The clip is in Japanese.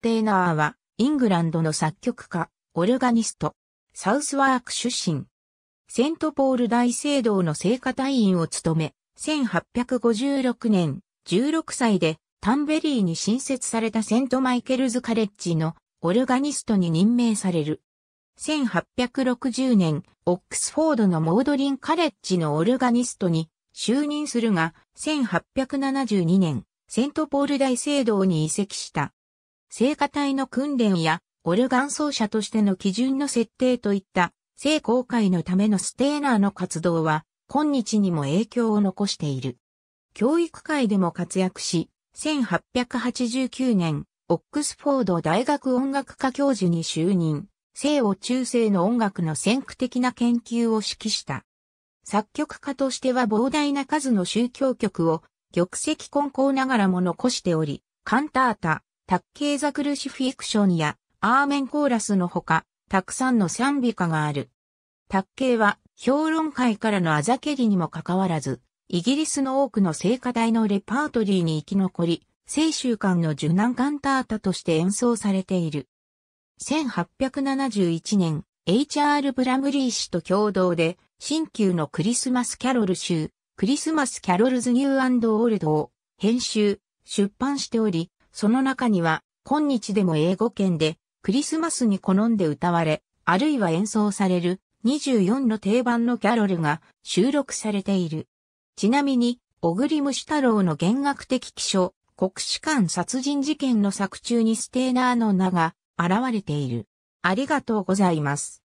テーナーは、イングランドの作曲家、オルガニスト、サウスワーク出身。セントポール大聖堂の聖歌隊員を務め、1856年、16歳で、タンベリーに新設されたセントマイケルズカレッジのオルガニストに任命される。1860年、オックスフォードのモードリンカレッジのオルガニストに就任するが、1872年、セントポール大聖堂に移籍した。聖歌隊の訓練や、オルガン奏者としての基準の設定といった、聖公会のためのステーナーの活動は、今日にも影響を残している。教育界でも活躍し、1889年、オックスフォード大学音楽科教授に就任、聖を中世の音楽の先駆的な研究を指揮した。作曲家としては膨大な数の宗教曲を、玉石混交ながらも残しており、カンタータ、卓形ザクルシフィクションやアーメンコーラスのほか、たくさんの賛美歌がある。卓形は評論会からのあざけりにもかかわらず、イギリスの多くの聖歌台のレパートリーに生き残り、青州間の受難カンタータとして演奏されている。1871年、H.R. ブラムリー氏と共同で、新旧のクリスマスキャロル集、クリスマスキャロルズニューオールドを編集、出版しており、その中には、今日でも英語圏で、クリスマスに好んで歌われ、あるいは演奏される24の定番のキャロルが収録されている。ちなみに、小栗虫太郎の弦楽的記象、国士官殺人事件の作中にステーナーの名が現れている。ありがとうございます。